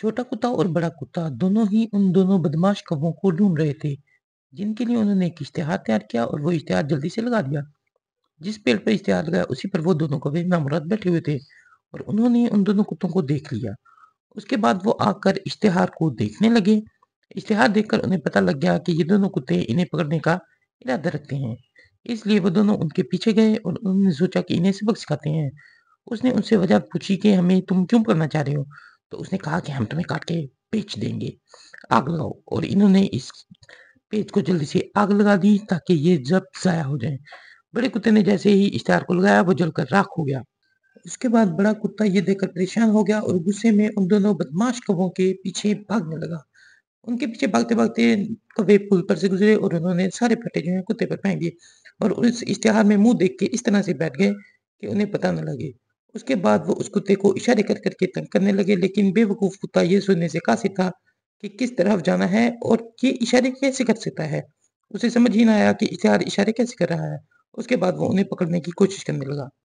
छोटा कुत्ता और बड़ा कुत्ता दोनों ही उन दोनों बदमाश कबों को ढूंढ रहे थे जिनके लिए उन्होंने एक इश्तेहार तैयार किया और वो इश्तेहार जल्दी से लगा दिया जिस पेड़ पर इश्तेहार लगाया उसी पर वो दोनों कौवे नामुराद बैठे हुए थे और उन्होंने उन दोनों कुत्तों को देख लिया उसके बाद वो आकर इश्तेहार को देखने लगे इश्तेहार देखकर उन्हें पता लग गया कि ये दोनों कुत्ते इन्हें पकड़ने का इरादा रखते हैं इसलिए वो दोनों उनके पीछे गए और उन्होंने सोचा कि इन्हें सबक सिखाते हैं उसने उनसे वजह पूछी कि हमें तुम क्यों पकड़ना चाह रहे हो तो उसने कहा कि हम तुम्हें काट के बेच देंगे आग लगाओ और इन्होंने इस पेज को जल्दी से आग लगा दी ताकि ये जब ज़ाया हो जाए बड़े कुत्ते ने जैसे ही इश्तार को लगाया वो जलकर राख हो गया उसके बाद बड़ा कुत्ता ये देखकर परेशान हो गया और गुस्से में उन दोनों बदमाश कवों के पीछे भागने लगा उनके पीछे भागते भागते कवे पुल पर से गुजरे और उन्होंने सारे फटे जो है कुत्ते पर फेंक दिए और उस इश्तिहार में मुंह देख के इस तरह से बैठ गए कि उन्हें पता न लगे उसके बाद वो उस कुत्ते को इशारे कर करके तंग करने लगे लेकिन बेवकूफ कुत्ता ये सुनने से कासिर था कि किस तरफ जाना है और ये इशारे कैसे कर सकता है उसे समझ ही ना आया कि इशारे कैसे कर रहा है उसके बाद वो उन्हें पकड़ने की कोशिश करने लगा